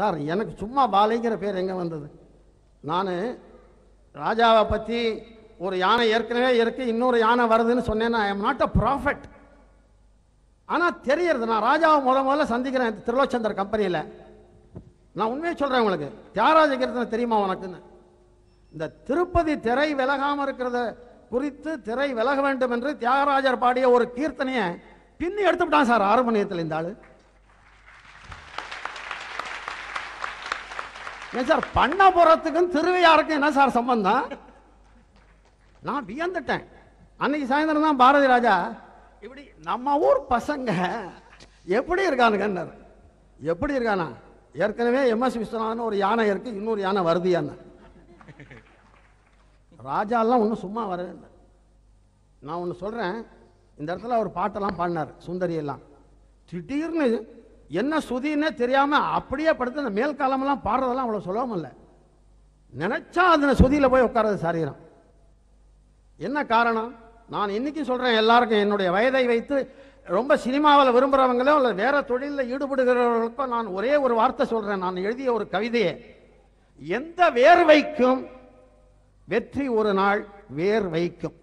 sir எனக்கு சும்மா பாலைங்கிற பேர் எங்கே வந்தது நான் ராஜாவை பற்றி ஒரு யானை ஏற்கனவே இருக்கு இன்னொரு யானை வருதுன்னு சொன்னேன்னா I am not a prophet ஆனால் தெரியறது நான் ராஜாவை முத முதல்ல சந்திக்கிறேன் திருலோச்சந்தர் கம்பெனியில் நான் உண்மையை சொல்கிறேன் உங்களுக்கு தியாகராஜ கீர்த்தனை தெரியுமா உனக்குன்னு இந்த திருப்பதி திரை விலகாமல் இருக்கிறத குறித்து திரை விலக வேண்டும் என்று தியாகராஜர் பாடிய ஒரு கீர்த்தனையை பின்னி எடுத்துவிட்டான் சார் ஆறு மணியத்தில் இந்த ஆள் ஏன் சார் பண்ணபுரத்துக்கும் திருவையாருக்கும் என்ன சார் சம்பந்தம் நான் வியந்துட்டேன் அன்னைக்கு சாயந்தரம் தான் பாரதி ராஜா இப்படி நம்ம ஊர் பசங்க எப்படி இருக்கானுங்க எப்படி இருக்கானா ஏற்கனவே எம்எஸ் விஸ்வநாதன் ஒரு யானை இருக்கு இன்னொரு யானை வருதியான்னு ராஜாலாம் ஒன்றும் சும்மா வரவே இல்லை நான் ஒன்று சொல்கிறேன் இந்த இடத்துல அவர் பாட்டெல்லாம் பாடினார் சுந்தரியெல்லாம் திடீர்னு என்ன சுதின்னே தெரியாமல் அப்படியே படுத்து அந்த மேல் காலமெல்லாம் பாடுறதெல்லாம் அவ்வளோ சொல்லவும் இல்லை நினச்சா அந்த சுதியில் போய் உட்காரது சரீரம் என்ன காரணம் நான் இன்னைக்கு சொல்கிறேன் எல்லாருக்கும் என்னுடைய வயதை வைத்து ரொம்ப சினிமாவில் விரும்புகிறவங்களோ இல்லை வேறு தொழிலில் ஈடுபடுகிறவர்களுக்கோ நான் ஒரே ஒரு வார்த்தை சொல்கிறேன் நான் எழுதிய ஒரு கவிதையை எந்த வேர்வைக்கும் வெற்றி ஒரு நாள் வேர் வைக்கும்